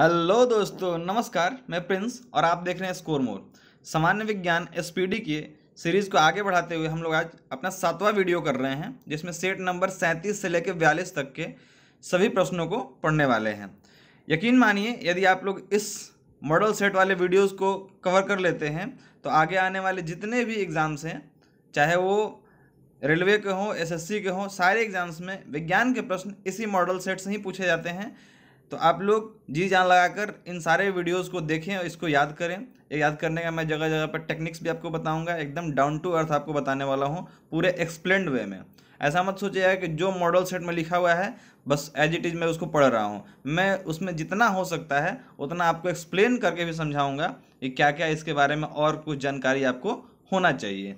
hello दोस्तों नमस्कार मैं प्रिंस और आप देख रहे हैं स्कोर मोर सामान्य विज्ञान एस की सीरीज़ को आगे बढ़ाते हुए हम लोग आज अपना सातवां वीडियो कर रहे हैं जिसमें सेट नंबर सैंतीस से लेकर बयालीस तक के सभी प्रश्नों को पढ़ने वाले हैं यकीन मानिए यदि आप लोग इस मॉडल सेट वाले वीडियोज़ को कवर कर लेते हैं तो आगे आने वाले जितने भी एग्ज़ाम्स हैं चाहे वो रेलवे के हों एसएससी के हों सारे एग्ज़ाम्स में विज्ञान के प्रश्न इसी मॉडल सेट से ही पूछे जाते हैं तो आप लोग जी जान लगाकर इन सारे वीडियोस को देखें और इसको याद करें ये याद करने का मैं जगह जगह पर टेक्निक्स भी आपको बताऊंगा एकदम डाउन टू अर्थ आपको बताने वाला हूँ पूरे एक्सप्लेन वे में ऐसा मत सोचिएगा कि जो मॉडल सेट में लिखा हुआ है बस एज इट इज़ मैं उसको पढ़ रहा हूँ मैं उसमें जितना हो सकता है उतना आपको एक्सप्लेन करके भी समझाऊँगा कि क्या क्या इसके बारे में और कुछ जानकारी आपको होना चाहिए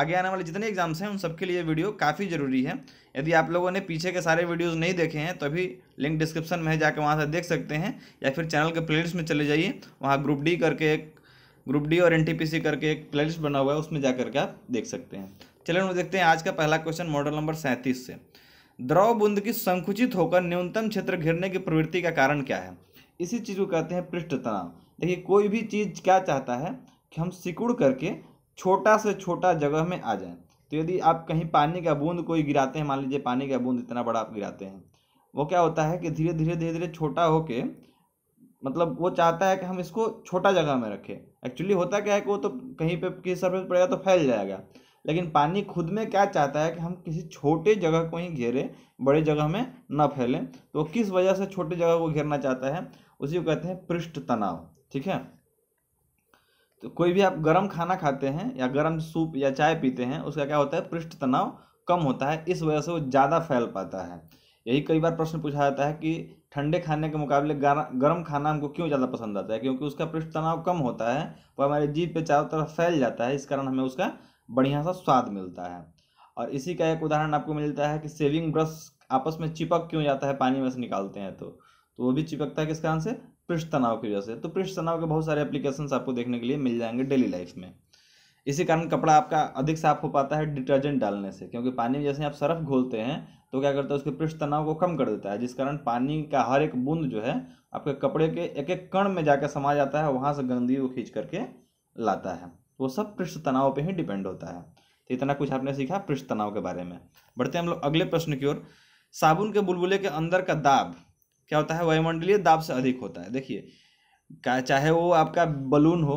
आगे आने वाले जितने एग्जाम्स हैं उन सबके लिए वीडियो काफ़ी ज़रूरी है यदि आप लोगों ने पीछे के सारे वीडियोज़ नहीं देखे हैं तो अभी लिंक डिस्क्रिप्शन में जाकर वहाँ से देख सकते हैं या फिर चैनल के प्लेलिस्ट में चले जाइए वहाँ ग्रुप डी करके एक ग्रुप डी और एन करके एक प्ले बना हुआ है उसमें जा करके आप देख सकते हैं चले हम देखते हैं आज का पहला क्वेश्चन मॉडल नंबर सैंतीस से द्रव बुंद की संकुचित होकर न्यूनतम क्षेत्र घिरने की प्रवृत्ति का कारण क्या है इसी चीज़ को कहते हैं पृष्ठ तनाव देखिए कोई भी चीज़ क्या चाहता है कि हम सिकुड़ करके छोटा से छोटा जगह में आ जाए तो यदि आप कहीं पानी का बूंद कोई गिराते हैं मान लीजिए पानी का बूंद इतना बड़ा आप गिराते हैं वो क्या होता है कि धीरे धीरे धीरे धीरे छोटा होके मतलब वो चाहता है कि हम इसको छोटा जगह में रखें एक्चुअली होता क्या है कि वो तो कहीं पे किसी सरफेस पड़ेगा तो फैल जाएगा लेकिन पानी खुद में क्या चाहता है कि हम किसी छोटे जगह को ही घेरें बड़े जगह में ना फैलें तो किस वजह से छोटे जगह को घेरना चाहता है उसी को कहते हैं पृष्ठ तनाव ठीक है तो कोई भी आप गर्म खाना खाते हैं या गर्म सूप या चाय पीते हैं उसका क्या होता है पृष्ठ तनाव कम होता है इस वजह से वो ज़्यादा फैल पाता है यही कई बार प्रश्न पूछा जाता है कि ठंडे खाने के मुकाबले गर्म खाना हमको क्यों ज़्यादा पसंद आता है क्योंकि उसका पृष्ठ तनाव कम होता है वो हमारे जीप पे चारों तरफ फैल जाता है इस कारण हमें उसका बढ़िया सा स्वाद मिलता है और इसी का एक उदाहरण आपको मिलता है कि सेविंग ब्रश आपस में चिपक क्यों जाता है पानी में से निकालते हैं तो तो वो भी चिपकता है किस कारण से पृष्ठ तनाव की वजह से तो पृष्ठ तनाव के बहुत सारे एप्लीकेशन आपको देखने के लिए मिल जाएंगे डेली लाइफ में इसी कारण कपड़ा आपका अधिक साफ हो पाता है डिटर्जेंट डालने से क्योंकि पानी में जैसे आप सर्फ घोलते हैं तो क्या करता है उसके पृष्ठ तनाव को कम कर देता है जिस कारण पानी का हर एक बूंद जो है आपके कपड़े के एक एक कण में जाकर समा जाता है वहां से गंदगी को खींच करके लाता है वो सब पृष्ठ तनाव पर ही डिपेंड होता है तो इतना कुछ आपने सीखा पृष्ठ तनाव के बारे में बढ़ते हैं हम लोग अगले प्रश्न की ओर साबुन के बुलबुले के अंदर का दाब क्या होता है वायुमंडलीय दाब से अधिक होता है देखिए चाहे वो आपका बलून हो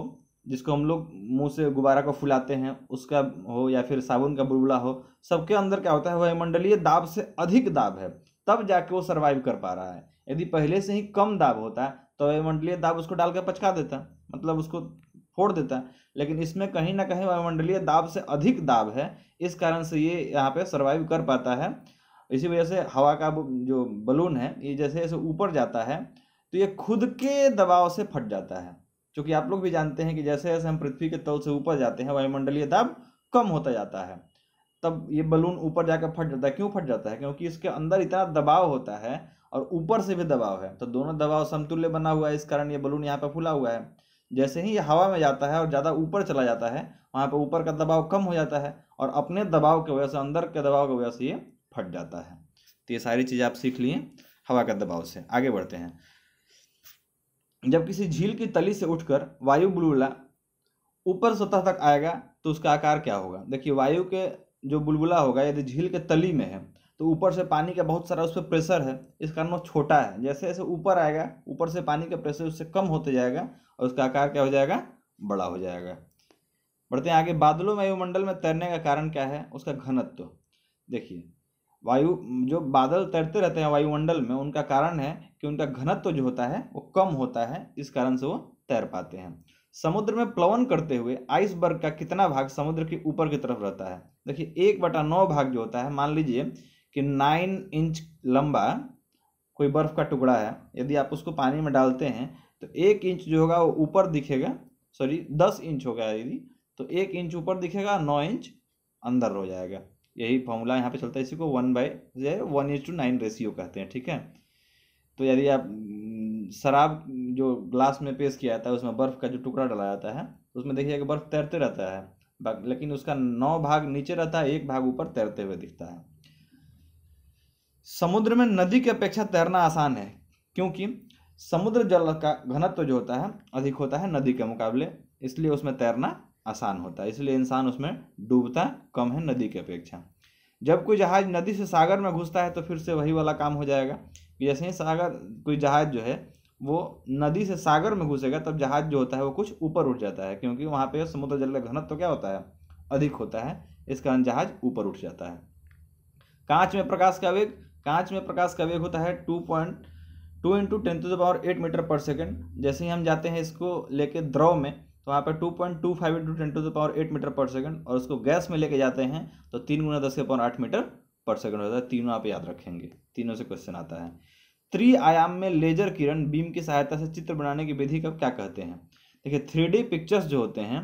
जिसको हम लोग मुंह से गुब्बारा को फुलाते हैं उसका हो या फिर साबुन का बुलबुला हो सबके अंदर क्या होता है वायुमंडलीय दाब से अधिक दाब है तब जाके वो सर्वाइव कर पा रहा है यदि पहले से ही कम दाब होता तो वायुमंडलीय दाब उसको डाल के पचका देता मतलब उसको फोड़ देता लेकिन इसमें कहीं ना कहीं वायुमंडलीय दाब से अधिक दाब है इस कारण से ये यहाँ पे सर्वाइव कर पाता है इसी वजह से हवा का जो बलून है ये जैसे जैसे ऊपर जाता है तो ये खुद के दबाव से फट जाता है क्योंकि आप लोग भी जानते हैं कि जैसे जैसे हम पृथ्वी के तल से ऊपर जाते हैं वायुमंडलीय दाब कम होता जाता है तब ये बलून ऊपर जाकर फट जाता है क्यों फट जाता है क्योंकि इसके अंदर इतना दबाव होता है और ऊपर से भी दबाव है तो दोनों दबाव समतुल्य बना हुआ है इस कारण ये बलून यहाँ पर फूला हुआ है जैसे ही ये हवा में जाता है और ज़्यादा ऊपर चला जाता है वहाँ पर ऊपर का दबाव कम हो जाता है और अपने दबाव की वजह से अंदर के दबाव की वजह से ये फट जाता है तो ये सारी चीज़ें आप सीख लिए हवा का दबाव से आगे बढ़ते हैं जब किसी झील की तली से उठकर वायु बुलबुला ऊपर सतह तक आएगा तो उसका आकार क्या होगा देखिए वायु के जो बुलबुला होगा यदि झील के तली में है तो ऊपर से पानी का बहुत सारा उस पर प्रेशर है इस कारण वो छोटा है जैसे जैसे ऊपर आएगा ऊपर से पानी का प्रेशर उससे कम होते जाएगा और उसका आकार क्या हो जाएगा बड़ा हो जाएगा बढ़ते हैं आगे बादलों वायुमंडल में तैरने का कारण क्या है उसका घनत्व देखिए वायु जो बादल तैरते रहते हैं वायुमंडल में उनका कारण है कि उनका घनत्व जो होता है वो कम होता है इस कारण से वो तैर पाते हैं समुद्र में प्लवन करते हुए आइसबर्ग का कितना भाग समुद्र के ऊपर की तरफ रहता है देखिए एक बटा नौ भाग जो होता है मान लीजिए कि नाइन इंच लंबा कोई बर्फ का टुकड़ा है यदि आप उसको पानी में डालते हैं तो एक इंच जो होगा वो ऊपर दिखेगा सॉरी दस इंच होगा यदि तो एक इंच ऊपर दिखेगा नौ इंच अंदर हो जाएगा यही फॉर्मूला यहाँ पे चलता है इसी को वन बाई जो है one is to nine ratio कहते हैं ठीक है तो यदि आप हम्म, शराब जो ग्लास में पेश किया जाता है उसमें बर्फ़ का जो टुकड़ा डाला जाता है उसमें देखिए कि बर्फ़ तैरते रहता है लेकिन उसका नौ भाग नीचे रहता है एक भाग ऊपर तैरते हुए दिखता है समुद्र में नदी की अपेक्षा तैरना आसान है क्योंकि समुद्र जल का घनत्व तो जो होता है अधिक होता है नदी के मुकाबले इसलिए उसमें तैरना आसान होता है इसलिए इंसान उसमें डूबता कम है नदी की अपेक्षा जब कोई जहाज नदी से सागर में घुसता है तो फिर से वही वाला काम हो जाएगा कि जैसे ही सागर कोई जहाज जो है वो नदी से सागर में घुसेगा तब जहाज जो होता है वो कुछ ऊपर उठ जाता है क्योंकि वहाँ पे समुद्र जल का घनत्व तो क्या होता है अधिक होता है इस कारण जहाज ऊपर उठ जाता है कांच में प्रकाश का वेग कांच में प्रकाश का वेग होता है two point two into ten to power eight metre पर सेकेंड जैसे ही हम जाते हैं इसको लेके द्रव में तो वहाँ पर two point two five into ten to the power eight metre पर सेकंड और उसको गैस में लेके जाते हैं तो तीन गुना दस के पावर आठ मीटर पर सेकंड होता है तीनों आप याद रखेंगे तीनों से क्वेश्चन आता है त्रि आयाम में लेजर किरण बीम की सहायता से चित्र बनाने की विधि का क्या कहते हैं देखिए थ्री पिक्चर्स जो होते हैं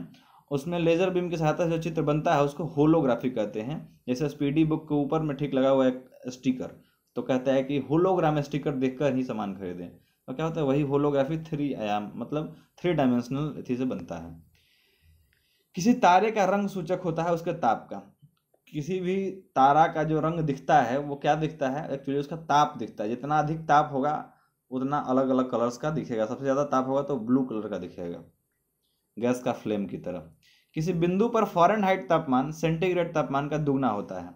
उसमें लेजर बीम की सहायता से जो चित्र बनता है उसको होलोग्राफी कहते हैं जैसे स्पीडी बुक के ऊपर में ठीक लगा हुआ एक स्टिकर तो कहता है कि होलोग्राम स्टिकर देखकर ही सामान खरीदें और क्या होता है वही होलोग्राफी थ्री आयाम मतलब थ्री डायमेंशनल इसी से बनता है किसी तारे का रंग सूचक होता है उसके ताप का किसी भी तारा का जो रंग दिखता है वो क्या दिखता है एक्चुअली उसका ताप दिखता है जितना अधिक ताप होगा उतना अलग अलग कलर्स का दिखेगा सबसे ज़्यादा ताप होगा तो ब्लू कलर का दिखेगा गैस का फ्लेम की तरह किसी बिंदु पर फॉरन हाइट तापमान सेंटीग्रेड तापमान का दुगना होता है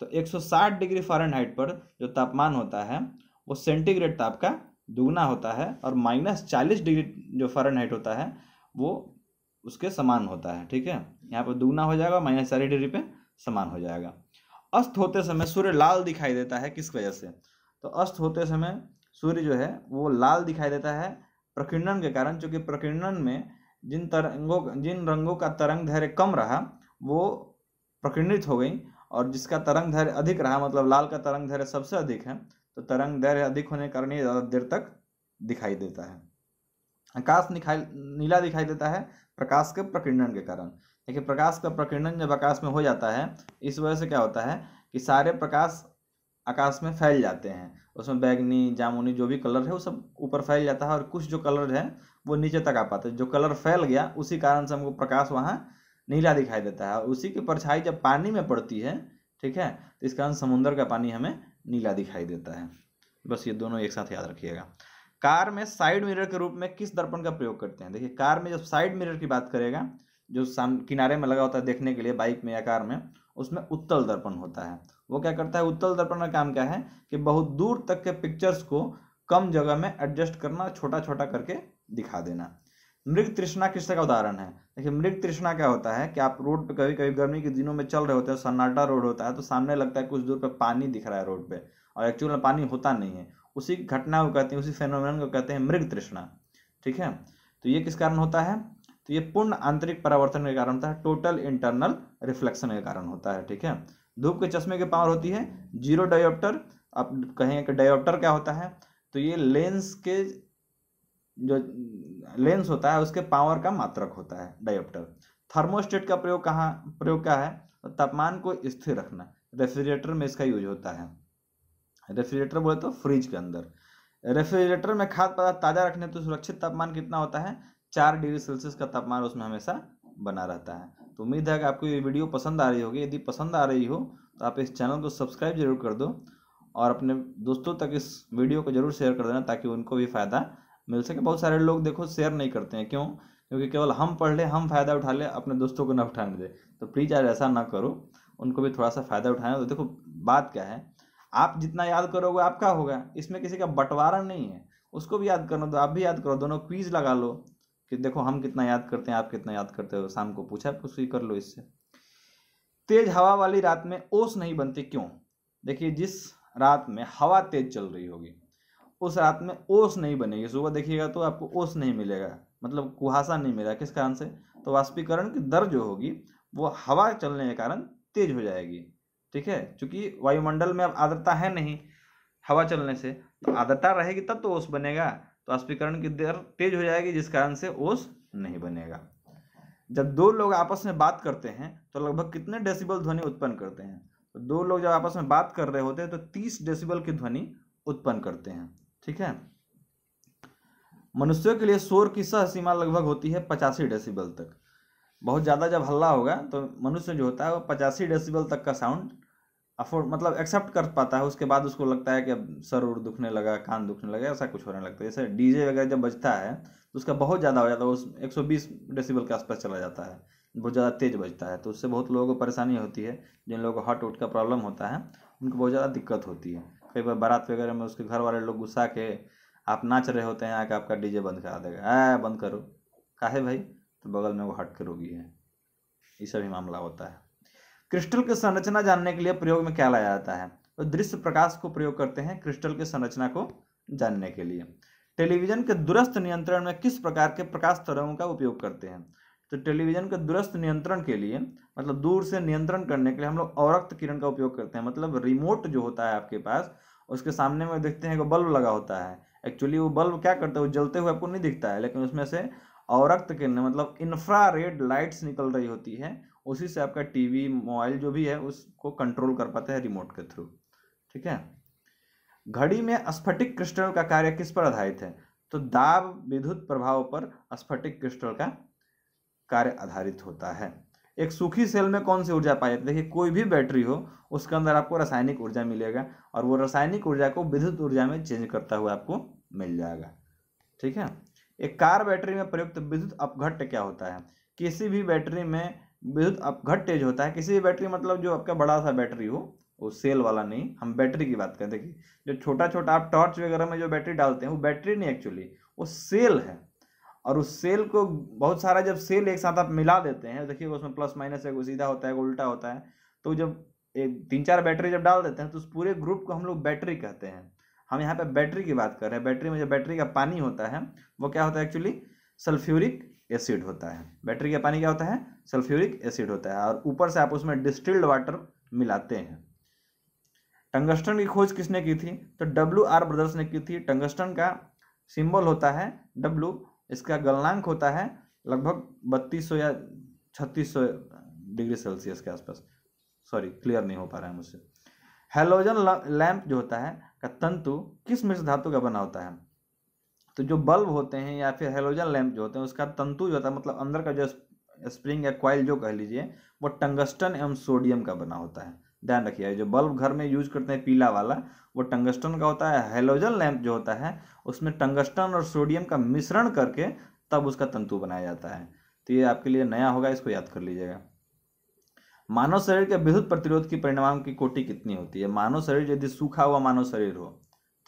तो 160 डिग्री फॉरन हाइट पर जो तापमान होता है वो सेंटीग्रेड ताप का दुगना होता है और माइनस चालीस डिग्री जो हाइट होता है वो उसके समान होता है ठीक है यहाँ पर दुगना हो जाएगा माइनस चालीस डिग्री पे समान हो जाएगा अस्त होते समय सूर्य लाल दिखाई देता है किस वजह से तो अस्त होते समय सूर्य जो है वो लाल दिखाई देता है प्रकीर्णन के कारण चूँकि प्रकीर्णन में जिन तरंगों जिन रंगों का तरंग धैर्य कम रहा वो प्रकीर्णित हो गई और जिसका तरंग धैर्य अधिक रहा मतलब लाल का तरंग धैर्य सबसे अधिक है तो तरंग दैर्य अधिक होने के कारण ही ज़्यादा देर तक दिखाई देता है आकाश दिखाई नीला दिखाई देता है प्रकाश के प्रकीर्णन के कारण देखिए प्रकाश का प्रकीर्णन जब आकाश में हो जाता है इस वजह से क्या होता है कि सारे प्रकाश आकाश में फैल जाते हैं उसमें बैगनी जामुनी जो भी कलर है वो सब ऊपर फैल जाता है और कुछ जो कलर है वो नीचे तक आ पाते हैं जो कलर फैल गया उसी कारण से हमको प्रकाश वहाँ नीला दिखाई देता है और उसी की परछाई जब पानी में पड़ती है ठीक है तो इस कारण समुद्र का पानी हमें नीला दिखाई देता है बस ये दोनों एक साथ याद रखिएगा कार में साइड मिरर के रूप में किस दर्पण का प्रयोग करते हैं देखिए कार में जब साइड मिरर की बात करेगा जो साम किनारे में लगा होता है देखने के लिए बाइक में या कार में उसमें उत्तल दर्पण होता है वो क्या करता है उत्तल दर्पण का काम क्या है कि बहुत दूर तक के पिक्चर्स को कम जगह में एडजस्ट करना छोटा छोटा करके दिखा देना मृग तृष्णा किसका उदाहरण है देखिए मृग तृष्णा क्या होता है कि आप रोड पे कभी कभी गर्मी के दिनों में चल रहे होते हैं सन्नाटा रोड होता है तो सामने लगता है कुछ दूर पे पानी दिख रहा है रोड पे और एक्चुअल में पानी होता नहीं है उसी घटना को कहते हैं उसी फेनोमेन को कहते हैं मृग तृष्णा ठीक है तो ये किस कारण होता है तो ये पूर्ण आंतरिक परावर्तन के कारण होता है टोटल इंटरनल रिफ्लेक्शन के कारण होता है ठीक है धूप के चश्मे की पावर होती है जीरो डायोप्टर आप कहें कि डायोप्टर क्या होता है तो ये लेंस के जो लेंस होता है उसके पावर का मात्रक होता है डायोप्टर थर्मोस्टेट का प्रयोग कहाँ प्रयोग क्या है तापमान को स्थिर रखना रेफ्रिजरेटर में इसका यूज होता है रेफ्रिजरेटर बोले तो फ्रिज के अंदर रेफ्रिजरेटर में खाद्य पदार्थ ताज़ा रखने तो सुरक्षित तापमान कितना होता है चार डिग्री सेल्सियस का तापमान उसमें हमेशा बना रहता है तो उम्मीद है कि आपको ये वीडियो पसंद आ रही होगी यदि पसंद आ रही हो तो आप इस चैनल को सब्सक्राइब जरूर कर दो और अपने दोस्तों तक इस वीडियो को जरूर शेयर कर देना ताकि उनको भी फ़ायदा मिल सके बहुत सारे लोग देखो शेयर नहीं करते हैं क्यों क्योंकि केवल हम पढ़ लें हम फ़ायदा उठा लें अपने दोस्तों को ना उठाने दें तो प्लीज़ यार ऐसा ना करो उनको भी थोड़ा सा फ़ायदा उठाएं तो देखो बात क्या है आप जितना याद करोगे आपका होगा इसमें किसी का बंटवारा नहीं है उसको भी याद करना तो आप भी याद करो दोनों क्वीज लगा लो कि देखो हम कितना याद करते हैं आप कितना याद करते हो शाम को पूछा कुछ ही कर लो इससे तेज हवा वाली रात में ओस नहीं बनती क्यों देखिए जिस रात में हवा तेज चल रही होगी उस रात में ओस नहीं बनेगी सुबह देखिएगा तो आपको ओस नहीं मिलेगा मतलब कुहासा नहीं मिलेगा किस कारण से तो वाष्पीकरण की दर जो होगी वो हवा चलने के कारण तेज हो जाएगी ठीक है क्योंकि वायुमंडल में अब आर्द्रता है नहीं हवा चलने से तो आर्द्रता रहेगी तब तो ओस बनेगा तो वाष्पीकरण की दर तेज हो जाएगी जिस कारण से ओस नहीं बनेगा जब दो लोग आपस में बात करते हैं तो लगभग कितने डेसिबल ध्वनि उत्पन्न करते हैं तो दो लोग जब आपस में बात कर रहे होते हैं तो तीस डेसिबल की ध्वनि उत्पन्न करते हैं ठीक है मनुष्यों के लिए शोर की सह सीमा लगभग होती है पचासी डेसिबल तक बहुत ज़्यादा जब हल्ला होगा तो मनुष्य जो होता है वो पचासी डेसिबल तक का साउंड अफोर्ड मतलब एक्सेप्ट कर पाता है उसके बाद उसको लगता है कि अब सर उर दुखने लगा कान दुखने लगा ऐसा कुछ होने लगता है जैसे डीजे वगैरह जब बजता है तो उसका बहुत ज़्यादा हो जाता है उस एक सौ बीस डेसीबल के आसपास चला जाता है बहुत ज़्यादा तेज़ बजता है तो उससे बहुत लोगों को परेशानी होती है जिन लोगों को हार्ट उट का प्रॉब्लम होता है उनको बहुत ज़्यादा दिक्कत होती है कई बार बारात वगैरह में उसके घर वाले लोग गुस्सा के आप नाच रहे होते हैं आके आपका डीजे बंद करा देगा ऐ बंद करो काहे भाई तो बगल में वो हट के रोगी है ये सभी मामला होता है क्रिस्टल की संरचना जानने के लिए प्रयोग में क्या लाया जाता है तो दृश्य प्रकाश को प्रयोग करते हैं क्रिस्टल की संरचना को जानने के लिए टेलीविजन के दुरस्थ नियंत्रण में किस प्रकार के प्रकाश तरंगों का उपयोग करते हैं तो टेलीविज़न के दुरस्त नियंत्रण के लिए मतलब दूर से नियंत्रण करने के लिए हम लोग अवरक्त किरण का उपयोग करते हैं मतलब रिमोट जो होता है आपके पास उसके सामने में देखते हैं कि बल्ब लगा होता है एक्चुअली वो बल्ब क्या करता है वो जलते हुए आपको नहीं दिखता है लेकिन उसमें से अवरक्त किरण मतलब इंफ्रा रेड लाइट्स निकल रही होती है उसी से आपका टीवी मोबाइल जो भी है उसको कंट्रोल कर पाते हैं रिमोट के थ्रू ठीक है घड़ी में स्फटिक क्रिस्टल का कार्य किस पर आधारित है तो दाब विद्युत प्रभाव पर स्फटिक क्रिस्टल का कार्य आधारित होता है एक सूखी सेल में कौन सी ऊर्जा पाई जाती है देखिए कोई भी बैटरी हो उसके अंदर आपको रासायनिक ऊर्जा मिलेगा और वो रासायनिक ऊर्जा को विद्युत ऊर्जा में चेंज करता हुआ आपको मिल जाएगा ठीक है एक कार बैटरी में प्रयुक्त विद्युत अपघट्ट क्या होता है किसी भी बैटरी में विद्युत अपघट्टेज होता है किसी भी बैटरी मतलब जो आपका बड़ा सा बैटरी हो वो सेल वाला नहीं हम बैटरी की बात करें देखिए जो छोटा छोटा आप टॉर्च वगैरह में जो बैटरी डालते हैं वो बैटरी नहीं एक्चुअली वो सेल है और उस सेल को बहुत सारा जब सेल एक साथ आप मिला देते हैं देखिए उसमें प्लस माइनस एक सीधा होता है उल्टा होता है तो जब एक तीन चार बैटरी जब डाल देते हैं तो उस पूरे ग्रुप को हम लोग बैटरी कहते हैं हम यहाँ पे बैटरी की बात कर रहे हैं बैटरी में जो बैटरी का पानी होता है वो क्या होता है एक्चुअली सल्फ्यूरिक एसिड होता है बैटरी का पानी क्या होता है सल्फ्यूरिक एसिड होता है और ऊपर से आप उसमें डिस्टिल्ड वाटर मिलाते हैं टंगस्टन की खोज किसने की थी तो डब्ल्यू आर ब्रदर्स ने की थी टंगस्टन का सिंबल होता है डब्ल्यू इसका गलनांक होता है लगभग बत्तीस सौ या छत्तीस सौ डिग्री सेल्सियस के आसपास सॉरी क्लियर नहीं हो पा रहा है मुझसे हेलोजन लैंप जो होता है का तंतु किस मिश्र धातु का बना होता है तो जो बल्ब होते हैं या फिर हेलोजन लैंप जो होते हैं उसका तंतु जो होता है मतलब अंदर का जो स्प्रिंग या क्वाइल जो कह लीजिए वो टंगस्टन एवं सोडियम का बना होता है ध्यान रखिएगा जो बल्ब घर में यूज करते हैं पीला वाला वो टंगस्टन का होता है हेलोजन लैंप जो होता है उसमें टंगस्टन और सोडियम का मिश्रण करके तब उसका तंतु बनाया जाता है तो ये आपके लिए नया होगा इसको याद कर लीजिएगा मानव शरीर के विद्युत प्रतिरोध की परिणाम की कोटि कितनी होती है मानव शरीर यदि सूखा हुआ मानव शरीर हो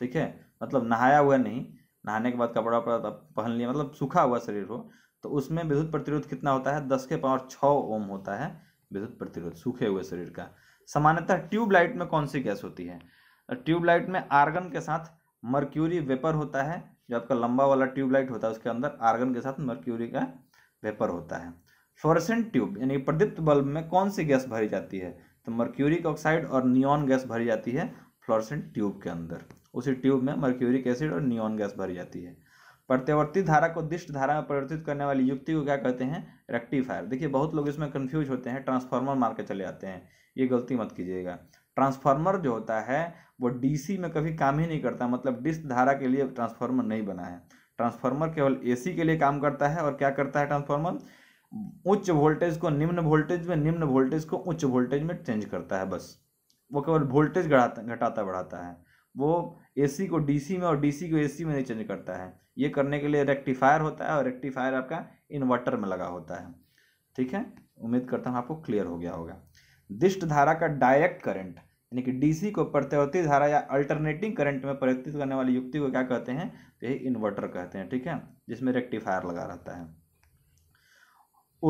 ठीक है मतलब नहाया हुआ नहीं नहाने के बाद कपड़ा वपड़ा पहन लिया मतलब सूखा हुआ शरीर हो तो उसमें विद्युत प्रतिरोध कितना होता है दस के पावर छः ओम होता है विद्युत प्रतिरोध सूखे हुए शरीर का सामान्यतः ट्यूबलाइट में कौन सी गैस होती है ट्यूबलाइट में आर्गन के साथ मर्क्यूरी वेपर होता है जो आपका लंबा वाला ट्यूबलाइट होता है उसके अंदर आर्गन के साथ मर्क्यूरी का वेपर होता है फ्लोरसेंट ट्यूब यानी प्रदीप्त बल्ब में कौन सी गैस भरी जाती है तो मर्क्यूरिक ऑक्साइड और नियॉन गैस भरी जाती है फ्लोरसेंट ट्यूब के अंदर उसी ट्यूब में मर्क्यूरिक एसिड और नियॉन गैस भरी जाती है प्रत्यावर्ती धारा को दिष्ट धारा में परिवर्तित करने वाली युक्ति को क्या कहते हैं रेक्टिफायर देखिए बहुत लोग इसमें कन्फ्यूज होते हैं ट्रांसफार्मर मार के चले जाते हैं ये गलती मत कीजिएगा ट्रांसफार्मर जो होता है वो डीसी में कभी काम ही नहीं करता मतलब डिस्क धारा के लिए ट्रांसफार्मर नहीं बना है ट्रांसफार्मर केवल एसी के लिए काम करता है और क्या करता है ट्रांसफार्मर उच्च वोल्टेज को निम्न वोल्टेज में निम्न वोल्टेज को उच्च वोल्टेज में चेंज करता है बस वो केवल वोल्टेज घटाता घटाता बढ़ाता है वो एसी को डीसी में और डीसी को एसी में नहीं चेंज करता है ये करने के लिए रेक्टिफायर होता है और रेक्टिफायर आपका इन्वर्टर में लगा होता है ठीक है उम्मीद करता हूँ आपको क्लियर हो गया होगा दिष्ट धारा का डायरेक्ट करंट यानी कि डीसी को प्रत्यावर्ती धारा या अल्टरनेटिंग करंट में परिवर्तित करने वाली युक्ति को क्या कहते हैं तो यही इन्वर्टर कहते हैं ठीक है जिसमें रेक्टिफायर लगा रहता है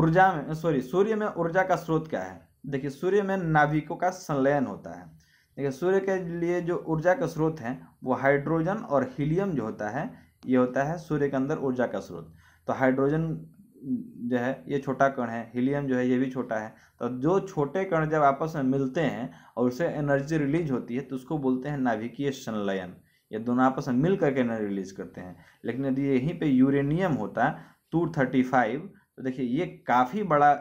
ऊर्जा में सॉरी सूर्य में ऊर्जा का स्रोत क्या है देखिए सूर्य में नाभिकों का संलयन होता है देखिए सूर्य के लिए जो ऊर्जा का स्रोत है वो हाइड्रोजन और हीलियम जो होता है ये होता है सूर्य के अंदर ऊर्जा का स्रोत तो हाइड्रोजन जो है ये छोटा कण है हीलियम जो है ये भी छोटा है तो जो छोटे कण जब आपस में मिलते हैं और उससे एनर्जी रिलीज होती है तो उसको बोलते हैं नाभिकीय संलयन ये दोनों आपस में मिल करके एनर्जी रिलीज करते हैं लेकिन यदि यहीं पे यूरेनियम होता टू थर्टी फाइव तो देखिए ये काफ़ी बड़ा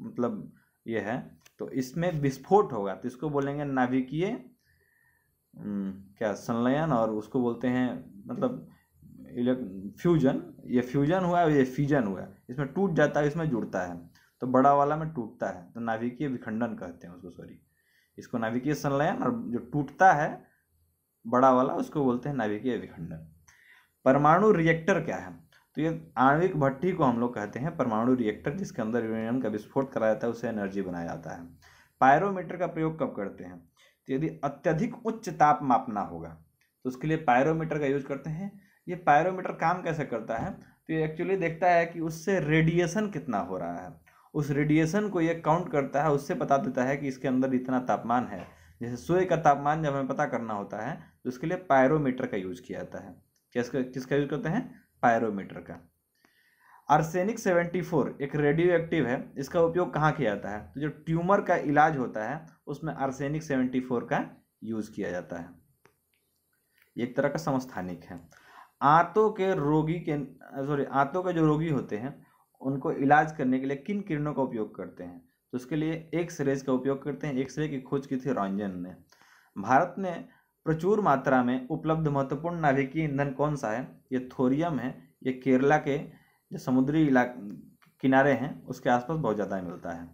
मतलब ये है तो इसमें विस्फोट होगा तो इसको बोलेंगे नाभिकीय क्या संलयन और उसको बोलते हैं मतलब फ्यूजन ये फ्यूजन हुआ है ये फ्यूजन हुआ इसमें टूट जाता है इसमें जुड़ता है तो बड़ा वाला में टूटता है तो नाभिकीय विखंडन कहते हैं उसको सॉरी इसको नाभिकीय संलयन और जो टूटता है बड़ा वाला उसको बोलते हैं नाभिकीय विखंडन परमाणु रिएक्टर क्या है तो ये आणविक भट्टी को हम लोग कहते हैं परमाणु रिएक्टर जिसके अंदर यूरेनियम का विस्फोट कराया जाता है उसे एनर्जी बनाया जाता है पायरोमीटर का प्रयोग कब करते हैं तो यदि अत्यधिक उच्च ताप मापना होगा तो उसके लिए पायरोमीटर का यूज करते हैं ये पायरोमीटर काम कैसे करता है तो ये एक्चुअली देखता है कि उससे रेडिएशन कितना हो रहा है उस रेडिएशन को ये काउंट करता है उससे बता देता है कि इसके अंदर इतना तापमान है जैसे सूर्य का तापमान जब हमें पता करना होता है तो उसके लिए पायरोमीटर का यूज किया जाता है किसका किसका यूज करते हैं पायरोमीटर का आर्सेनिक फोर एक रेडियो एक्टिव है इसका उपयोग कहाँ किया जाता है तो जो ट्यूमर का इलाज होता है उसमें आर्सेनिक सेवेंटी फोर का यूज किया जाता है एक तरह का समस्थानिक है आंतों के रोगी के सॉरी आंतों के जो रोगी होते हैं उनको इलाज करने के लिए किन किरणों का उपयोग करते हैं तो उसके लिए एक्सरेज का उपयोग करते हैं रे की खोज की थी रॉन्जन ने भारत ने प्रचुर मात्रा में उपलब्ध महत्वपूर्ण नाभिकीय ईंधन कौन सा है ये थोरियम है ये केरला के जो समुद्री इलाके किनारे हैं उसके आसपास बहुत ज़्यादा मिलता है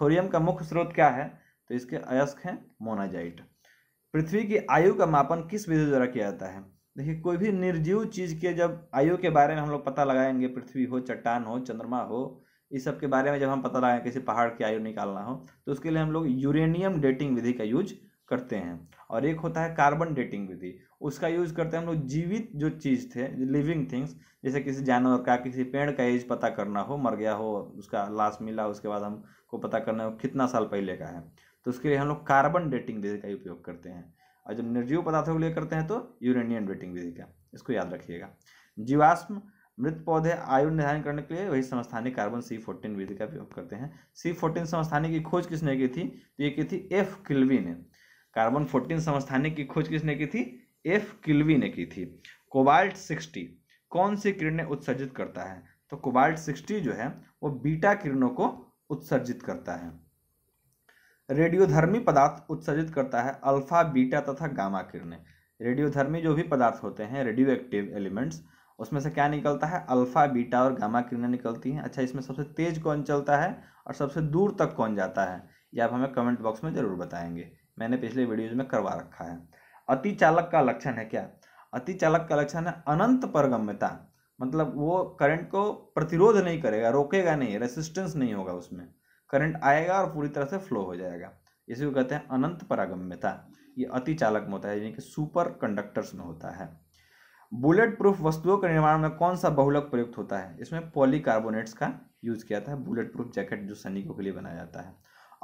थोरियम का मुख्य स्रोत क्या है तो इसके अयस्क हैं मोनाजाइट पृथ्वी की आयु का मापन किस विधि द्वारा किया जाता है देखिए कोई भी निर्जीव चीज़ के जब आयु के बारे में हम लोग पता लगाएंगे पृथ्वी हो चट्टान हो चंद्रमा हो इस सब के बारे में जब हम पता लगाएं किसी पहाड़ की आयु निकालना हो तो उसके लिए हम लोग यूरेनियम डेटिंग विधि का यूज करते हैं और एक होता है कार्बन डेटिंग विधि उसका यूज करते हैं हम लोग जीवित जो चीज़ थे लिविंग थिंग्स जैसे किसी जानवर का किसी पेड़ का एज पता करना हो मर गया हो उसका लाश मिला उसके बाद हमको पता करना हो कितना साल पहले का है तो उसके लिए हम लोग कार्बन डेटिंग विधि का उपयोग करते हैं और जब निर्जीव पदार्थों को लिए करते हैं तो यूरेनियन वेटिंग विधि का इसको याद रखिएगा जीवाश्म मृत पौधे आयु निर्धारण करने के लिए वही समस्थानी कार्बन सी फोर्टीन विधि का प्रयोग करते हैं सी फोर्टीन समस्थानी की खोज किसने की थी तो ये की थी एफ किल्वी ने कार्बन फोर्टीन समस्थानी की खोज किसने की थी एफ किल्वी ने की थी कोबाल्ट सिक्सटी कौन सी किरणें उत्सर्जित करता है तो कोबाल्ट सिक्सटी जो है वो बीटा किरणों को उत्सर्जित करता है रेडियोधर्मी पदार्थ उत्सर्जित करता है अल्फा बीटा तथा गामा किरणें रेडियोधर्मी जो भी पदार्थ होते हैं रेडियो एक्टिव एलिमेंट्स उसमें से क्या निकलता है अल्फा बीटा और गामा किरणें निकलती हैं अच्छा इसमें सबसे तेज कौन चलता है और सबसे दूर तक कौन जाता है ये आप हमें कमेंट बॉक्स में ज़रूर बताएंगे मैंने पिछले वीडियोज में करवा रखा है अति चालक का लक्षण है क्या अति चालक का लक्षण है अनंत परगम्यता मतलब वो करंट को प्रतिरोध नहीं करेगा रोकेगा नहीं रेसिस्टेंस नहीं होगा उसमें करंट आएगा और पूरी तरह से फ्लो हो जाएगा इसी को कहते हैं अनंत परागम्यता ये अति चालक में होता है यानी कि सुपर कंडक्टर्स में होता है बुलेट प्रूफ वस्तुओं के निर्माण में कौन सा बहुलक प्रयुक्त होता है इसमें पॉलीकार्बोनेट्स का यूज किया जाता है बुलेट प्रूफ जैकेट जो सैनिकों के लिए बनाया जाता है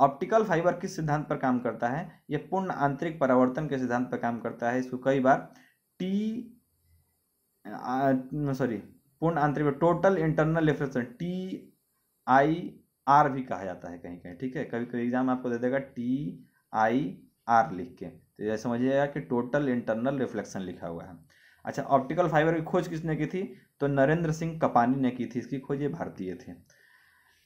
ऑप्टिकल फाइबर किस सिद्धांत पर काम करता है यह पूर्ण आंतरिक परावर्तन के सिद्धांत पर काम करता है इसको कई बार टी सॉरी पूर्ण आंतरिक total internal reflection T I R भी कहा जाता है कहीं कहीं ठीक है कभी कभी एग्जाम आपको दे देगा टी आई आर लिख के तो यह समझिएगा कि टोटल इंटरनल रिफ्लेक्शन लिखा हुआ है अच्छा ऑप्टिकल फाइबर की खोज किसने की थी तो नरेंद्र सिंह कपानी ने की थी इसकी खोज ये भारतीय थे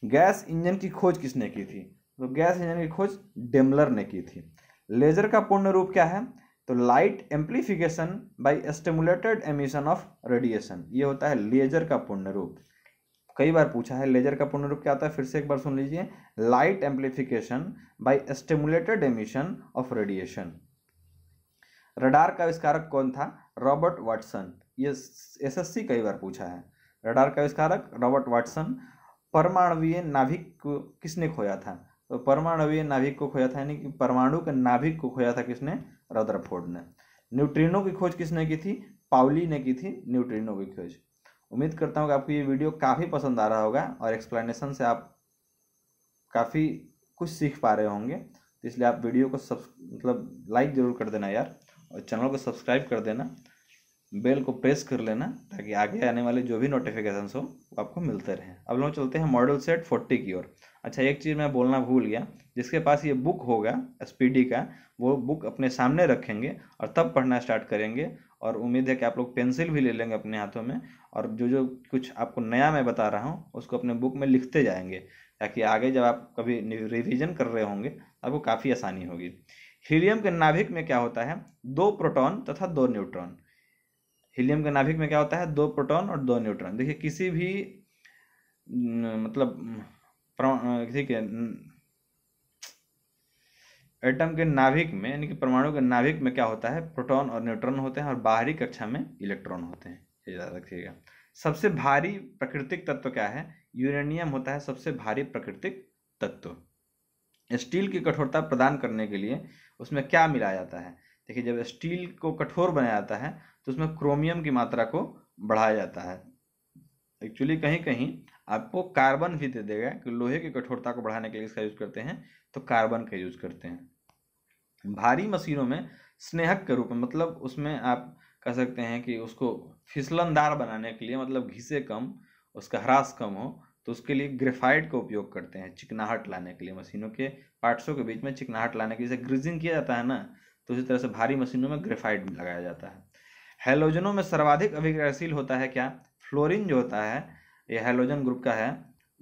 गैस इंजन की खोज किसने की थी तो गैस इंजन की खोज डेमलर ने की थी लेजर का पूर्ण रूप क्या है तो light amplification by stimulated emission of radiation ये होता है लेजर का पूर्ण रूप कई बार पूछा है लेजर का पूर्ण रूप क्या आता है फिर से एक बार सुन लीजिए light amplification by stimulated emission of radiation radar का आविष्कारक कौन था रॉबर्ट वाटसन ये सी कई बार पूछा है रडार का आविष्कारक रॉबर्ट वाटसन परमाणवीय नाभिक को किसने खोया था तो परमाणवीय नाभिक को खोया था यानी कि परमाणु के नाभिक को खोया था किसने रदरफोर्ड ने न्यूट्रिनो की खोज किसने की थी पाउली ने की थी न्यूट्रिनो की खोज उम्मीद करता हूँ कि आपको ये वीडियो काफ़ी पसंद आ रहा होगा और एक्सप्लेनेशन से आप काफ़ी कुछ सीख पा रहे होंगे तो इसलिए आप वीडियो को सब मतलब लाइक ज़रूर कर देना यार और चैनल को सब्सक्राइब कर देना बेल को प्रेस कर लेना ताकि आगे आने वाले जो भी नोटिफिकेशन हो वो आपको मिलते रहें अब लोग चलते हैं मॉडल सेट फोर्टी की ओर अच्छा एक चीज़ मैं बोलना भूल गया जिसके पास ये बुक होगा एस का वो बुक अपने सामने रखेंगे और तब पढ़ना स्टार्ट करेंगे और उम्मीद है कि आप लोग पेंसिल भी ले लेंगे अपने हाथों में और जो जो कुछ आपको नया मैं बता रहा हूँ उसको अपने बुक में लिखते जाएंगे ताकि आगे जब आप कभी रिविजन कर रहे होंगे आपको काफ़ी आसानी होगी हीलियम के नाभिक में क्या होता है दो प्रोटॉन तथा दो न्यूट्रॉन हीलियम के नाभिक में क्या होता है दो प्रोटॉन और दो न्यूट्रॉन देखिए किसी भी न, मतलब ठीक है एटम के नाभिक में यानी कि परमाणु के नाभिक में क्या होता है प्रोटॉन और न्यूट्रॉन होते हैं और बाहरी कक्षा में इलेक्ट्रॉन होते हैं ये याद रखिएगा सबसे भारी प्राकृतिक तत्व क्या है यूरेनियम होता है सबसे भारी प्राकृतिक तत्व स्टील की कठोरता प्रदान करने के लिए उसमें क्या मिलाया जाता है देखिए जब स्टील को कठोर बनाया जाता है तो उसमें क्रोमियम की मात्रा को बढ़ाया जाता है एक्चुअली कहीं कहीं आपको कार्बन भी दे देगा कि लोहे की कठोरता को बढ़ाने के लिए इसका यूज करते हैं तो कार्बन का यूज करते हैं भारी मशीनों में स्नेहक के रूप में मतलब उसमें आप कह सकते हैं कि उसको फिसलनदार बनाने के लिए मतलब घिसे कम उसका ह्रास कम हो तो उसके लिए ग्रेफाइट का उपयोग करते हैं चिकनाहट लाने के लिए मशीनों के पार्ट्सों के बीच में चिकनाहट लाने के लिए जैसे ग्रीजिंग किया जाता है ना तो उसी तरह से भारी मशीनों में ग्रेफाइट लगाया जाता है हेलोजनों में सर्वाधिक अभिक्रियाशील होता है क्या फ्लोरिन जो होता है ये हाइड्रोजन ग्रुप का है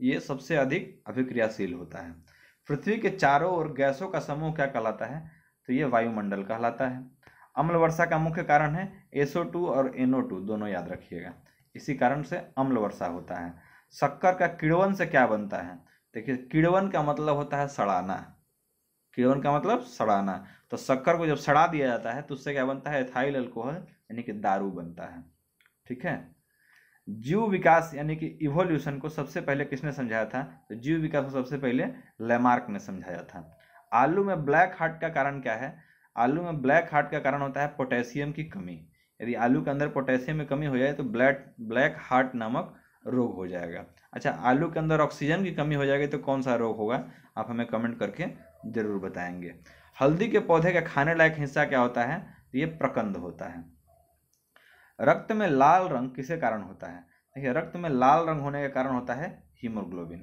ये सबसे अधिक अभिक्रियाशील होता है पृथ्वी के चारों ओर गैसों का समूह क्या कहलाता है तो ये वायुमंडल कहलाता है अम्ल वर्षा का मुख्य कारण है टू और टू दोनों याद रखिएगा इसी कारण से अम्ल वर्षा होता है शक्कर का किड़वन से क्या बनता है देखिए किड़वन का मतलब होता है सड़ाना किड़वन का मतलब सड़ाना तो शक्कर को जब सड़ा दिया जाता है तो उससे क्या बनता है एथाइल अल्कोहल यानी कि दारू बनता है ठीक है जीव विकास यानी कि इवोल्यूशन को सबसे पहले किसने समझाया था तो जीव विकास को सबसे पहले लेमार्क ने समझाया था आलू में ब्लैक हार्ट का कारण क्या है आलू में ब्लैक हार्ट का कारण होता है पोटेशियम की कमी यदि आलू के अंदर पोटेशियम में कमी हो जाए तो ब्लैक ब्लैक हार्ट नामक रोग हो जाएगा अच्छा आलू के अंदर ऑक्सीजन की कमी हो जाएगी तो कौन सा रोग होगा आप हमें कमेंट करके ज़रूर बताएंगे हल्दी के पौधे का खाने लायक हिस्सा क्या होता है तो ये प्रकंद होता है रक्त में लाल रंग किसे कारण होता है देखिए रक्त में लाल रंग होने का कारण होता है हीमोग्लोबिन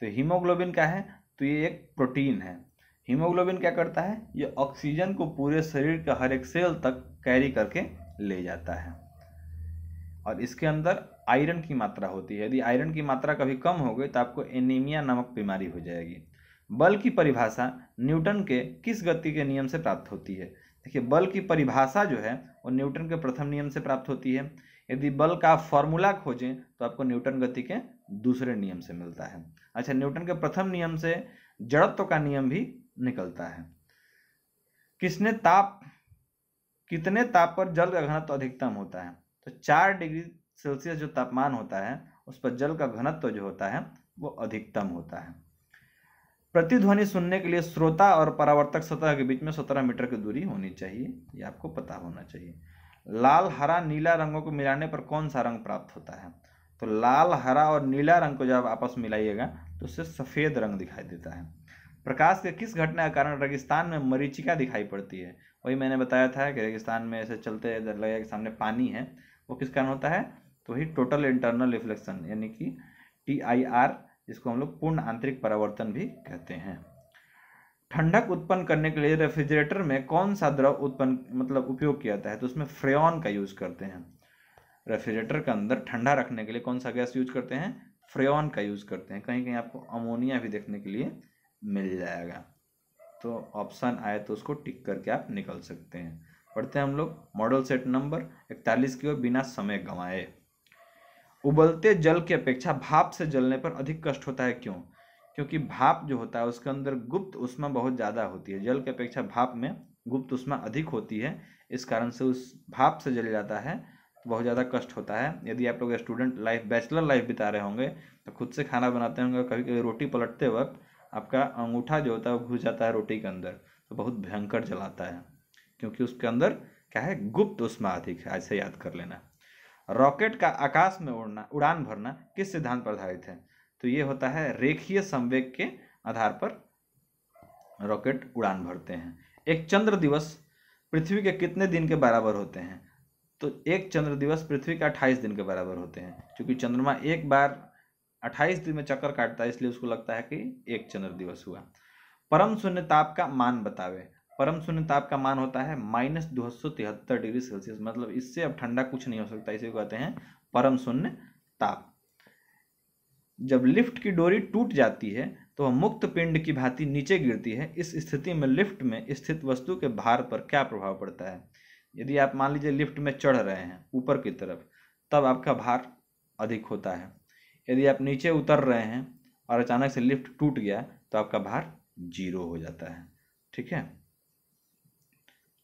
तो हीमोग्लोबिन क्या है तो ये एक प्रोटीन है हीमोग्लोबिन क्या करता है ये ऑक्सीजन को पूरे शरीर के हर एक सेल तक कैरी करके ले जाता है और इसके अंदर आयरन की मात्रा होती है यदि आयरन की मात्रा कभी कम हो गई तो आपको एनीमिया नामक बीमारी हो जाएगी बल की परिभाषा न्यूटन के किस गति के नियम से प्राप्त होती है देखिए बल की परिभाषा जो है वो न्यूटन के प्रथम नियम से प्राप्त होती है यदि बल का फॉर्मूला खोजें तो आपको न्यूटन गति के दूसरे नियम से मिलता है अच्छा न्यूटन के प्रथम नियम से जड़त्व का नियम भी निकलता है किसने ताप कितने ताप पर जल का घनत्व तो अधिकतम होता है तो चार डिग्री सेल्सियस जो तापमान होता है उस पर जल का घनत्व तो जो होता है वो अधिकतम होता है प्रतिध्वनि सुनने के लिए श्रोता और परावर्तक सतह के बीच में सत्रह मीटर की दूरी होनी चाहिए ये आपको पता होना चाहिए लाल हरा नीला रंगों को मिलाने पर कौन सा रंग प्राप्त होता है तो लाल हरा और नीला रंग को जब आपस में मिलाइएगा तो उससे सफ़ेद रंग दिखाई देता है प्रकाश के किस घटना के कारण रेगिस्तान में मरीचिका दिखाई पड़ती है वही मैंने बताया था कि रेगिस्तान में ऐसे चलते लगेगा कि सामने पानी है वो किस कारण होता है तो वही टोटल इंटरनल रिफ्लेक्शन यानी कि टी आई आर इसको हम लोग पूर्ण आंतरिक परावर्तन भी कहते हैं ठंडक उत्पन्न करने के लिए रेफ्रिजरेटर में कौन सा द्रव उत्पन्न मतलब उपयोग किया जाता है तो उसमें फ्रेन का यूज करते हैं रेफ्रिजरेटर के अंदर ठंडा रखने के लिए कौन सा गैस यूज करते हैं फ्रेन का यूज करते हैं कहीं कहीं आपको अमोनिया भी देखने के लिए मिल जाएगा तो ऑप्शन आए तो उसको टिक करके आप निकल सकते हैं पढ़ते हैं हम लोग मॉडल सेट नंबर इकतालीस की ओर बिना समय गंवाए उबलते जल की अपेक्षा भाप से जलने पर अधिक कष्ट होता है क्यों क्योंकि भाप जो होता है उसके अंदर गुप्त उष्मा बहुत ज़्यादा होती है जल की अपेक्षा भाप में गुप्त उष्मा अधिक होती है इस कारण से उस भाप से जल जाता है तो बहुत ज़्यादा कष्ट होता है यदि आप लोग स्टूडेंट लाइफ बैचलर लाइफ बिता रहे होंगे तो खुद से खाना बनाते होंगे कभी कभी रोटी पलटते वक्त आपका अंगूठा जो होता है वो घुस जाता है रोटी के अंदर तो बहुत भयंकर जलाता है क्योंकि उसके अंदर क्या है गुप्त उष्मा अधिक है ऐसे याद कर लेना रॉकेट का आकाश में उड़ना उड़ान भरना किस सिद्धांत पर आधारित है तो ये होता है रेखीय संवेग के आधार पर रॉकेट उड़ान भरते हैं एक चंद्र दिवस पृथ्वी के कितने दिन के बराबर होते हैं तो एक चंद्र दिवस पृथ्वी के अट्ठाईस दिन के बराबर होते हैं क्योंकि चंद्रमा एक बार अट्ठाईस दिन में चक्कर काटता है इसलिए उसको लगता है कि एक चंद्र दिवस हुआ परम शून्य ताप का मान बतावे परम शून्य ताप का मान होता है माइनस दो सौ तिहत्तर डिग्री सेल्सियस मतलब इससे अब ठंडा कुछ नहीं हो सकता इसे कहते हैं परम शून्य ताप जब लिफ्ट की डोरी टूट जाती है तो वह मुक्त पिंड की भांति नीचे गिरती है इस स्थिति में लिफ्ट में स्थित वस्तु के भार पर क्या प्रभाव पड़ता है यदि आप मान लीजिए लिफ्ट में चढ़ रहे हैं ऊपर की तरफ तब आपका भार अधिक होता है यदि आप नीचे उतर रहे हैं और अचानक से लिफ्ट टूट गया तो आपका भार जीरो हो जाता है ठीक है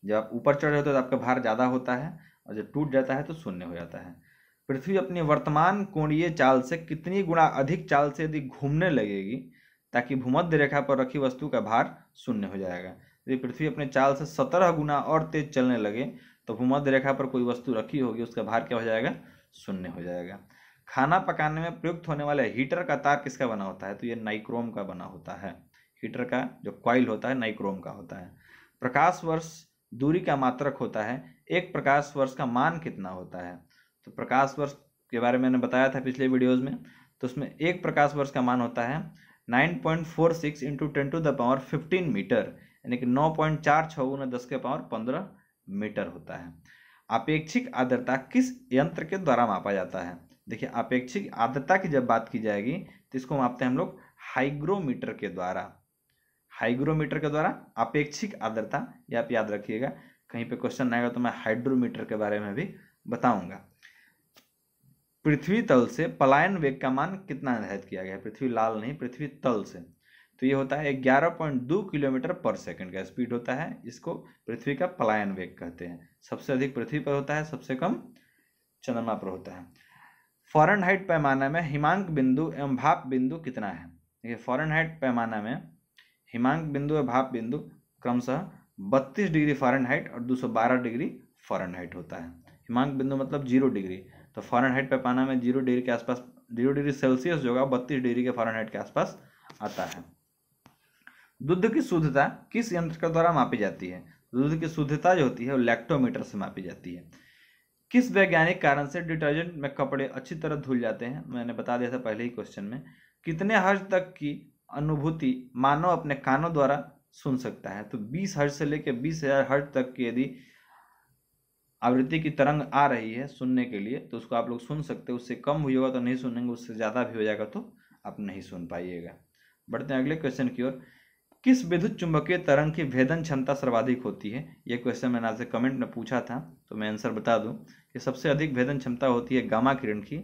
जब आप ऊपर चढ़ जाते हो तो आपका भार ज़्यादा होता है और जब टूट जाता है तो शून्य हो जाता है पृथ्वी अपनी वर्तमान कोणीय चाल से कितनी गुणा अधिक चाल से यदि घूमने लगेगी ताकि भूमध्य रेखा पर रखी वस्तु का भार शून्य हो जाएगा यदि पृथ्वी अपने चाल से सत्रह गुना और तेज चलने लगे तो भूमध्य रेखा पर कोई वस्तु रखी होगी उसका भार क्या हो जाएगा शून्य हो जाएगा खाना पकाने में प्रयुक्त होने वाले हीटर का तार किसका बना होता है तो ये नाइक्रोम का बना होता है हीटर का जो क्वाइल होता है नाइक्रोम का होता है प्रकाश वर्ष दूरी का मात्रक होता है एक प्रकाश वर्ष का मान कितना होता है तो प्रकाश वर्ष के बारे में मैंने बताया था पिछले वीडियोज़ में तो उसमें एक प्रकाश वर्ष का मान होता है nine point four six into ten to the power fifteen metre यानी कि नौ पॉइंट चार छः गुना दस के पावर पंद्रह मीटर होता है अपेक्षिक आर्द्रता किस यंत्र के द्वारा मापा जाता है देखिए अपेक्षिक आर्द्रता की जब बात की जाएगी तो इसको मापते हैं हम लोग हाइग्रोमीटर के द्वारा हाइग्रोमीटर के द्वारा अपेक्षिक आर्द्रता यह आप याद रखिएगा कहीं पे क्वेश्चन आएगा तो मैं हाइड्रोमीटर के बारे में भी बताऊंगा पृथ्वी तल से पलायन वेग का मान कितना निर्धारित किया गया है पृथ्वी लाल नहीं पृथ्वी तल से तो ये होता है ग्यारह पॉइंट दो किलोमीटर पर सेकंड का स्पीड होता है इसको पृथ्वी का पलायन वेग कहते हैं सबसे अधिक पृथ्वी पर होता है सबसे कम चंद्रमा पर होता है फॉरन हाइट पैमाना में हिमांक बिंदु एवं भाप बिंदु कितना है देखिए फॉरन हाइट पैमाना में हिमांक बिंदु और भाप बिंदु क्रमशः 32 डिग्री फ़ारेनहाइट और 212 डिग्री फ़ारेनहाइट होता है हिमांक बिंदु मतलब जीरो डिग्री तो पे पाना में जीरो डिग्री के आसपास जीरो डिग्री सेल्सियस जो होगा बत्तीस डिग्री के फ़ारेनहाइट के आसपास आता है दूध की शुद्धता किस यंत्र के द्वारा मापी जाती है दूध की शुद्धता जो होती है वो लैक्टोमीटर से मापी जाती है किस वैज्ञानिक कारण से डिटर्जेंट में कपड़े अच्छी तरह धुल जाते हैं मैंने बता दिया था पहले ही क्वेश्चन में कितने हर्ज तक की अनुभूति मानव अपने कानों द्वारा सुन सकता है तो बीस हर्ट से लेकर बीस हजार हर्ट तक की यदि आवृत्ति की तरंग आ रही है सुनने के लिए तो उसको आप लोग सुन सकते हैं उससे कम हुई होगा तो नहीं सुनेंगे उससे ज़्यादा भी हो जाएगा तो आप नहीं सुन पाइएगा बढ़ते हैं अगले क्वेश्चन की ओर किस विद्युत चुंबकीय तरंग की भेदन क्षमता सर्वाधिक होती है यह क्वेश्चन मैंने आपसे कमेंट में पूछा था तो मैं आंसर बता दूं कि सबसे अधिक भेदन क्षमता होती है गामा किरण की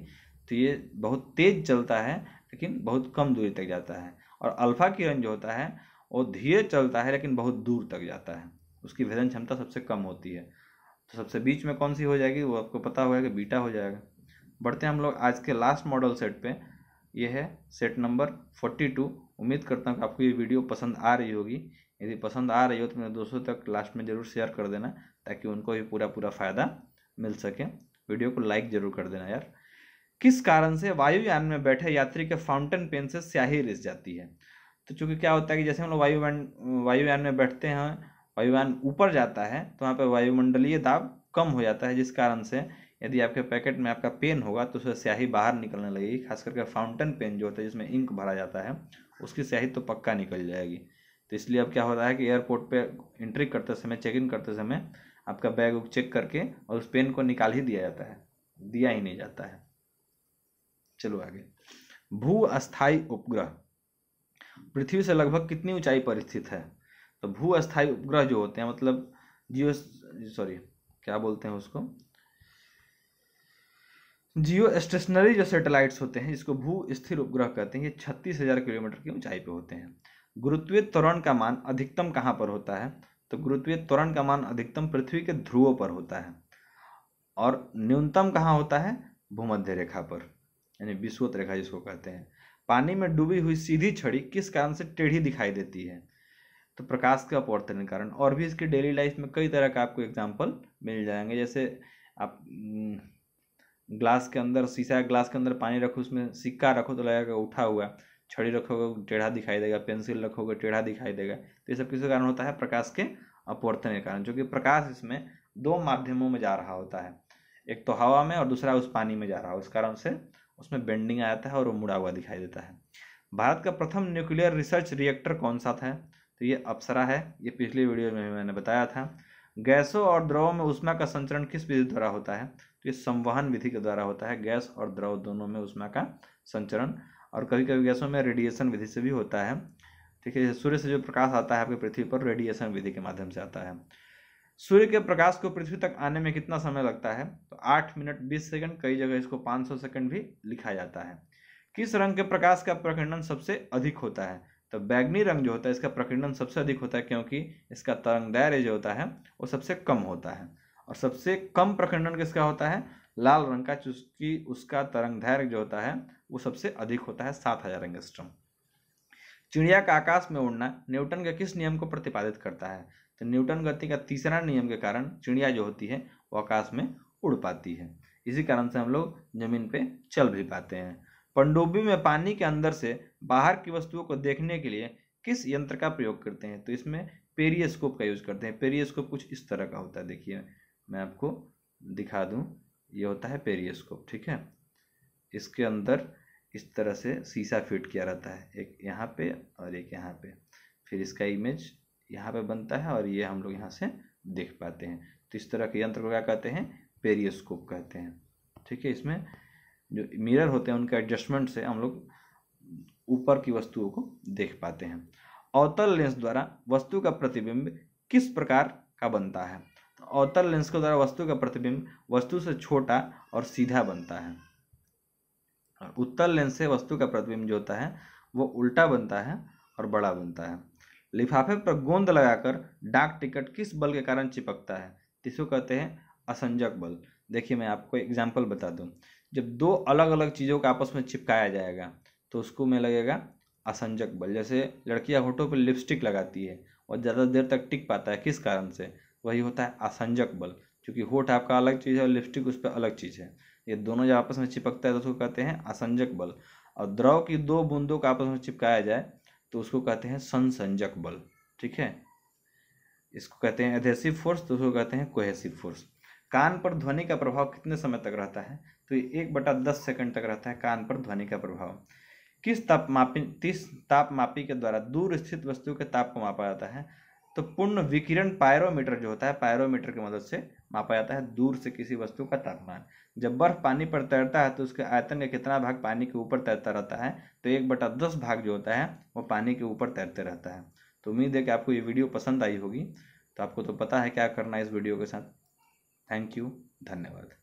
तो ये बहुत तेज चलता है लेकिन बहुत कम दूरी तक जाता है और अल्फ़ा किरण जो होता है वो धीरे चलता है लेकिन बहुत दूर तक जाता है उसकी भेदन क्षमता सबसे कम होती है तो सबसे बीच में कौन सी हो जाएगी वो आपको पता होगा कि बीटा हो जाएगा बढ़ते हैं हम लोग आज के लास्ट मॉडल सेट पे ये है सेट नंबर फोर्टी टू उम्मीद करता हूँ कि आपको ये वीडियो पसंद आ रही होगी यदि पसंद आ रही हो तो मेरे दोस्तों तक लास्ट में ज़रूर शेयर कर देना ताकि उनको भी पूरा पूरा फ़ायदा मिल सके वीडियो को लाइक ज़रूर कर देना यार किस कारण से वायुयान में बैठे यात्री के फाउंटेन पेन से स्याही रिस जाती है तो चूंकि क्या होता है कि जैसे हम लोग वायुयान वायुयान में बैठते हैं वायुयान ऊपर जाता है तो वहाँ पर वायुमंडलीय दाब कम हो जाता है जिस कारण से यदि आपके पैकेट में आपका पेन होगा तो उससे स्याही बाहर निकलने लगेगी खास करके फाउंटेन पेन जो होता है जिसमें इंक भरा जाता है उसकी स्याही तो पक्का निकल जाएगी तो इसलिए अब क्या होता है कि एयरपोर्ट पर एंट्री करते समय चेक इन करते समय आपका बैग चेक करके और उस पेन को निकाल ही दिया जाता है दिया ही नहीं जाता है चलो आगे भू अस्थाई उपग्रह पृथ्वी से लगभग कितनी ऊंचाई पर स्थित है तो भू अस्थाई उपग्रह जो होते हैं मतलब जियो सॉरी क्या बोलते हैं उसको जियो स्टेशनरी जो सैटेलाइट्स होते हैं जिसको भू स्थिर उपग्रह कहते हैं ये छत्तीस हजार किलोमीटर की ऊंचाई पे होते हैं गुरुत्वीय त्वरण का मान अधिकतम कहाँ पर होता है तो गुरुत्वीय त्वरण का मान अधिकतम पृथ्वी के ध्रुवों पर होता है और न्यूनतम कहाँ होता है भूमध्य रेखा पर यानी विश्वत रेखा जिसको कहते हैं पानी में डूबी हुई सीधी छड़ी किस कारण से टेढ़ी दिखाई देती है तो प्रकाश के अपवर्तन कारण और भी इसके डेली लाइफ में कई तरह का आपको एग्जाम्पल मिल जाएंगे जैसे आप ग्लास हम्म, के अंदर शीशा ग्लास के अंदर पानी रखो उसमें सिक्का रखो तो लगेगा उठा हुआ छड़ी रखोगे टेढ़ा दिखाई देगा पेंसिल रखोगे टेढ़ा दिखाई देगा तो ये सब किसके कारण होता है प्रकाश के अपवर्तन के कारण जो कि प्रकाश इसमें दो माध्यमों में जा रहा होता है एक तो हवा में और दूसरा उस पानी में जा रहा हो उस कारण से उसमें बेंडिंग आ जाता है और वो मुड़ा हुआ दिखाई देता है भारत का प्रथम न्यूक्लियर रिसर्च रिएक्टर कौन सा था तो ये अप्सरा है ये पिछली वीडियो में मैंने बताया था गैसों और द्रवों में उष्मा का संचरण किस विधि द्वारा होता है तो ये संवहन विधि के द्वारा होता है गैस और द्रव दोनों में उष्मा का संचरण और कभी कभी गैसों में रेडिएशन विधि से भी होता है ठीक है सूर्य से जो प्रकाश आता है आपके पृथ्वी पर रेडिएशन विधि के माध्यम से आता है सूर्य के प्रकाश को पृथ्वी तक आने में कितना समय लगता है तो आठ मिनट बीस सेकंड कई जगह इसको पाँच सौ सेकंड भी लिखा जाता है किस रंग के प्रकाश का प्रखंडन सबसे अधिक होता है तो बैगनी रंग जो होता है इसका प्रखंडन सबसे अधिक होता है क्योंकि इसका तरंग दायरे जो होता है वो सबसे कम होता है और सबसे कम प्रखंडन किसका होता है लाल रंग का चूंकि उसका तरंग धैर्य जो होता है वो सबसे अधिक होता है सात हजार चिड़िया का आकाश में उड़ना न्यूटन के किस नियम को प्रतिपादित करता है तो न्यूटन गति का तीसरा नियम के कारण चिड़िया जो होती है वो आकाश में उड़ पाती है इसी कारण से हम लोग जमीन पे चल भी पाते हैं पनडुब्बी में पानी के अंदर से बाहर की वस्तुओं को देखने के लिए किस यंत्र का प्रयोग करते हैं तो इसमें पेरियस्कोप का यूज करते हैं पेरियस्कोप कुछ इस तरह का होता है देखिए मैं आपको दिखा दूँ ये होता है पेरियस्कोप ठीक है इसके अंदर इस तरह से शीशा फिट किया रहता है एक यहाँ पे और एक यहाँ पे फिर इसका इमेज यहाँ पे बनता है और ये हम लोग यहाँ से देख पाते हैं तो इस तरह के यंत्र को क्या कहते हैं पेरियोस्कोप कहते हैं ठीक है इसमें जो मिरर होते हैं उनके एडजस्टमेंट से हम लोग ऊपर की वस्तुओं को देख पाते हैं अवतल लेंस द्वारा वस्तु का प्रतिबिंब किस प्रकार का बनता है तो अवतल लेंस के द्वारा वस्तु का प्रतिबिंब वस्तु से छोटा और सीधा बनता है उत्तल लेंस से वस्तु का प्रतिबिंब जो होता है वो उल्टा बनता है और बड़ा बनता है लिफाफे पर गोंद लगाकर डाक टिकट किस बल के कारण चिपकता है इसको कहते हैं असंजक बल देखिए मैं आपको एग्जाम्पल बता दूँ जब दो अलग अलग चीज़ों को आपस में चिपकाया जाएगा तो उसको में लगेगा असंजक बल जैसे लड़कियाँ होठों पर लिपस्टिक लगाती है और ज़्यादा देर तक टिक पाता है किस कारण से वही होता है असंजक बल क्योंकि होठ आपका अलग चीज़ है और लिपस्टिक उस पर अलग चीज़ है ये दोनों जब आपस में चिपकता है तो उसको कहते हैं असंजक बल और द्रव की दो बूंदों को आपस में चिपकाया जाए तो उसको कहते हैं संसंजक बल ठीक है इसको कहते हैं एधेसिव फोर्स तो उसको कहते हैं कोहेसिव फोर्स कान पर ध्वनि का प्रभाव कितने समय तक रहता है तो एक बटा दस सेकेंड तक रहता है कान पर ध्वनि का प्रभाव किस तापमापी तीस तापमापी के द्वारा दूर स्थित वस्तु के ताप को मापा जाता है तो पूर्ण विकिरण पायरोमीटर जो होता है पायरोमीटर की मदद से मापा जाता है दूर से किसी वस्तु का तापमान जब बर्फ पानी पर तैरता है तो उसके आयतन का कितना भाग पानी के ऊपर तैरता रहता है तो एक बटा दस भाग जो होता है वो पानी के ऊपर तैरते रहता है तो उम्मीद है कि आपको ये वीडियो पसंद आई होगी तो आपको तो पता है क्या करना है इस वीडियो के साथ थैंक यू धन्यवाद